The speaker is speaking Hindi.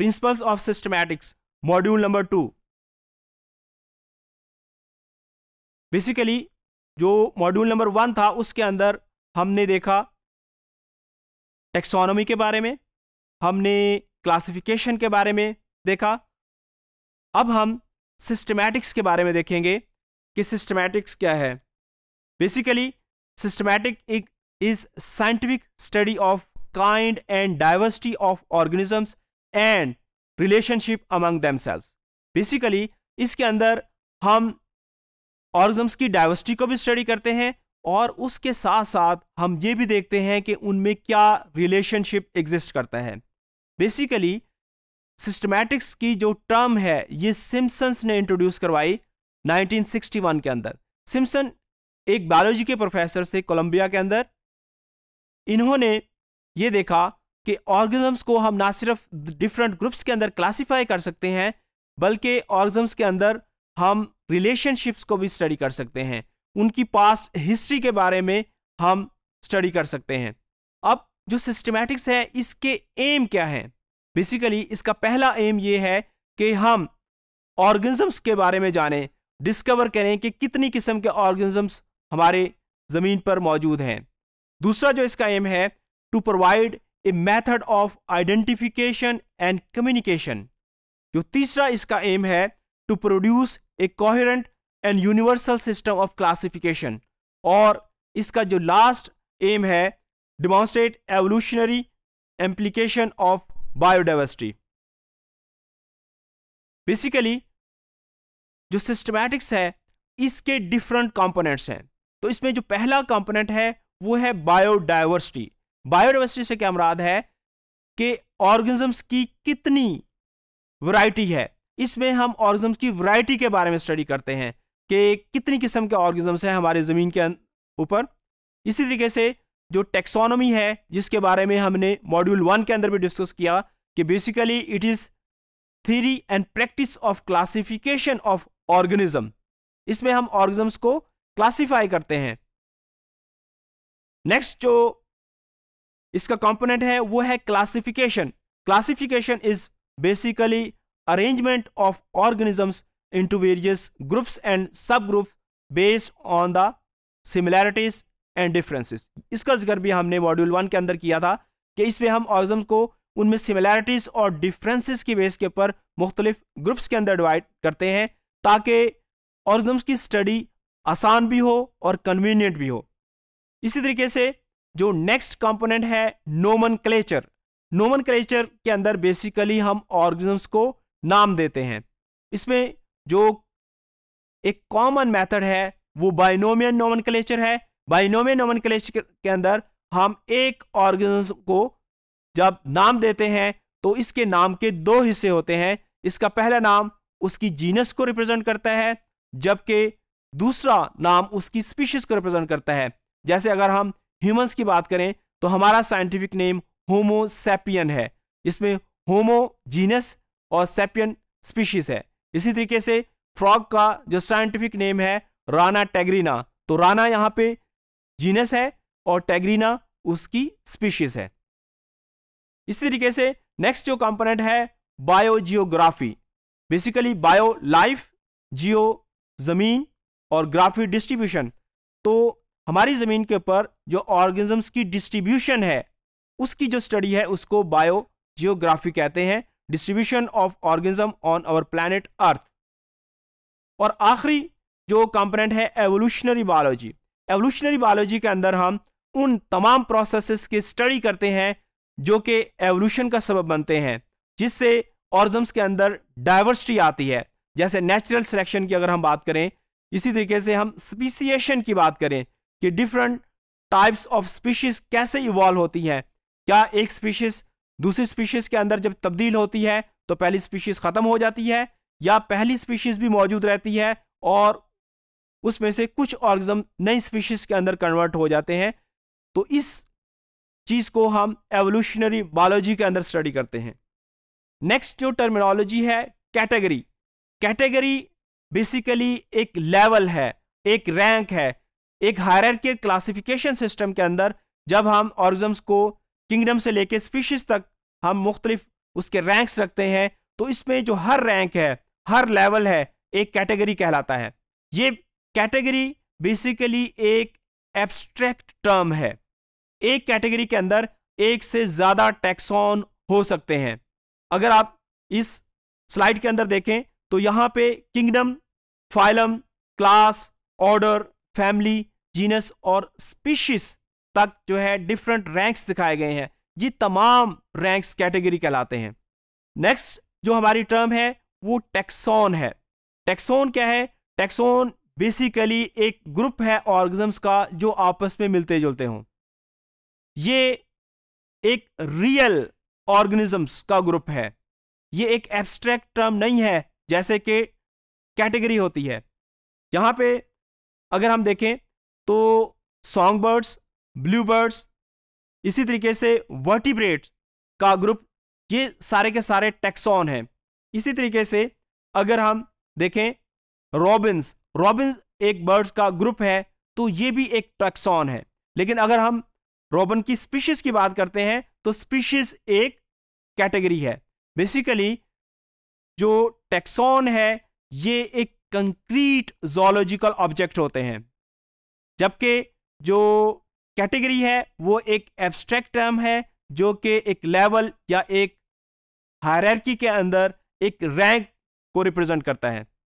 principles of systematics module number two basically जो मॉड्यूल नंबर वन था उसके अंदर हमने देखा टेक्सोनॉमी के बारे में हमने क्लासिफिकेशन के बारे में देखा अब हम सिस्टमैटिक्स के बारे में देखेंगे कि सिस्टमैटिक्स क्या है basically systematic is scientific study of kind and diversity of organisms and relationship among themselves basically इसके अंदर हम ऑर्गजम्स की डाइवर्सिटी को भी स्टडी करते हैं और उसके साथ साथ हम ये भी देखते हैं कि उनमें क्या रिलेशनशिप एग्जिस्ट करता है बेसिकली सिस्टमैटिक्स की जो टर्म है ये सिम्सन्स ने इंट्रोड्यूस करवाई 1961 के अंदर सिम्सन एक बायोलॉजी के प्रोफेसर थे कोलंबिया के अंदर इन्होंने ये देखा कि ऑर्गेजम्स को हम ना सिर्फ डिफरेंट ग्रुप्स के अंदर क्लासीफाई कर सकते हैं बल्कि ऑर्गेजम्स के अंदर हम रिलेशनशिप्स को भी स्टडी कर सकते हैं उनकी पास्ट हिस्ट्री के बारे में हम स्टडी कर सकते हैं अब जो सिस्टमेटिक्स है इसके एम क्या है बेसिकली इसका पहला एम ये है कि हम ऑर्गेजम्स के बारे में जानें डिस्कवर करें कि कितनी किस्म के ऑर्गेजम्स हमारे ज़मीन पर मौजूद हैं दूसरा जो इसका एम है to provide a method of identification and communication जो तीसरा इसका एम है to produce a coherent and universal system of classification और इसका जो लास्ट एम है demonstrate evolutionary implication of biodiversity basically जो सिस्टमैटिक्स है इसके डिफरेंट कंपोनेंट्स हैं तो इसमें जो पहला कंपोनेंट है वो है बायोडाइवर्सिटी बायोडाइवर्सिटी से क्या मुराद है कि ऑर्गेनिजम्स की कितनी वैरायटी है इसमें हम ऑर्गेनिजम्स की वैरायटी के बारे में स्टडी करते हैं कि कितनी किस्म के ऑर्गेनिजम्स हैं हमारे ज़मीन के ऊपर इसी तरीके से जो टेक्सोनोमी है जिसके बारे में हमने मॉड्यूल वन के अंदर भी डिस्कस किया कि basically it is theory and practice of classification of organism इसमें हम ऑर्गेनिजम्स को क्लासिफाई करते हैं नेक्स्ट जो इसका कंपोनेंट है वो है classification classification is basically arrangement of organisms various groups and sub group based on the similarities and differences इसका जिक्र भी हमने मॉड्यूल वन के अंदर किया था कि इसमें हम ऑर्गजम्स को उनमें सिमिलैरिटीज़ और डिफरेंसेस की बेस के ऊपर मुख्तलिफ ग्रुप्स के अंदर डिवाइड करते हैं ताकि ऑर्गजम्स की स्टडी आसान भी हो और कन्वीनियंट भी हो इसी तरीके से जो नेक्स्ट कंपोनेंट है नोमन क्लेचर नोमन क्लेचर के अंदर बेसिकली हम ऑर्गेनिजम्स को नाम देते हैं इसमें जो एक कॉमन मेथड है वो बाइनोमियन नोमन क्लेचर है बाइनोमियन नोमन क्लेचर के अंदर हम एक ऑर्गेनिज्म को जब नाम देते हैं तो इसके नाम के दो हिस्से होते हैं इसका पहला नाम उसकी जीनस को रिप्रेजेंट करता है जबकि दूसरा नाम उसकी स्पीशीज को रिप्रेजेंट करता है जैसे अगर हम ह्यूमंस की बात करें तो हमारा साइंटिफिक नेम होमोसेपियन है इसमें होमो जीनस और सेपियन स्पीशीज है इसी तरीके से फ्रॉग का जो साइंटिफिक नेम है राना टैगरीना तो राना यहाँ पे जीनस है और टैगरीना उसकी स्पीशीज है इसी तरीके से नेक्स्ट जो कंपोनेंट है biogeography basically bio life geo ज़मीन और ग्राफी डिस्ट्रीब्यूशन तो हमारी ज़मीन के ऊपर जो ऑर्गेनिजम्स की डिस्ट्रीब्यूशन है उसकी जो स्टडी है उसको बायो जियोग्राफी कहते हैं distribution of organism on our planet earth और आखिरी जो कंपोनेंट है एवोल्यूशनरी बायोलॉजी एवोल्यूशनरी बायोलॉजी के अंदर हम उन तमाम प्रोसेसेस की स्टडी करते हैं जो कि एवोल्यूशन का सबब बनते हैं जिससे ऑर्गेनिज्म्स के अंदर डाइवर्सिटी आती है जैसे नेचुरल सिलेक्शन की अगर हम बात करें इसी तरीके से हम स्पीसीशन की बात करें कि डिफरेंट टाइप्स ऑफ स्पीशीज कैसे इवॉल्व होती हैं क्या एक स्पीशीज दूसरी स्पीशीज के अंदर जब तब्दील होती है तो पहली स्पीशीज ख़त्म हो जाती है या पहली स्पीशीज भी मौजूद रहती है और उसमें से कुछ ऑर्गजम नई स्पीशीज के अंदर कन्वर्ट हो जाते हैं तो इस चीज़ को हम एवोल्यूशनरी बायोलॉजी के अंदर स्टडी करते हैं नेक्स्ट जो टर्मिनोलॉजी है कैटेगरी कैटेगरी बेसिकली एक लेवल है एक रैंक है एक हायर के क्लासिफिकेशन सिस्टम के अंदर जब हम ऑर्गजम्स को किंगडम से लेके स्पीशीज तक हम मुख्तलिफ उसके रैंक्स रखते हैं तो इसमें जो हर रैंक है हर लेवल है एक कैटेगरी कहलाता है ये कैटेगरी बेसिकली एक एब्स्ट्रैक्ट टर्म है एक कैटेगरी के अंदर एक से ज़्यादा टैक्सॉन हो सकते हैं अगर आप इस स्लाइड के अंदर देखें तो यहां पे kingdom phylum class order family genus और स्पीशीज तक जो है डिफरेंट रैंक्स दिखाए गए हैं ये तमाम रैंक्स कैटेगरी कहलाते हैं नेक्स्ट जो हमारी टर्म है वो टैक्सोन है टेक्सोन क्या है टेक्सोन बेसिकली एक ग्रुप है ऑर्गेजम्स का जो आपस में मिलते जुलते हों ये एक रियल ऑर्गेनिजम्स का ग्रुप है ये एक एब्स्ट्रैक्ट टर्म नहीं है जैसे कि कैटेगरी होती है यहां पे अगर हम देखें तो सॉन्ग बर्ड्स ब्लू बर्ड्स इसी तरीके से वर्टिब्रेट का ग्रुप ये सारे के सारे टेक्सॉन हैं इसी तरीके से अगर हम देखें रॉबिन्स रॉबिन्स एक बर्ड्स का ग्रुप है तो ये भी एक टेक्सॉन है लेकिन अगर हम रॉबिन की स्पीशीज की बात करते हैं तो स्पीशीज एक कैटेगरी है बेसिकली जो टेक्सॉन है ये एक कंक्रीट जोलॉजिकल ऑब्जेक्ट होते हैं जबकि जो कैटेगरी है वो एक एब्स्ट्रैक्ट टर्म है जो कि एक लेवल या एक हायरकी के अंदर एक रैंक को रिप्रेजेंट करता है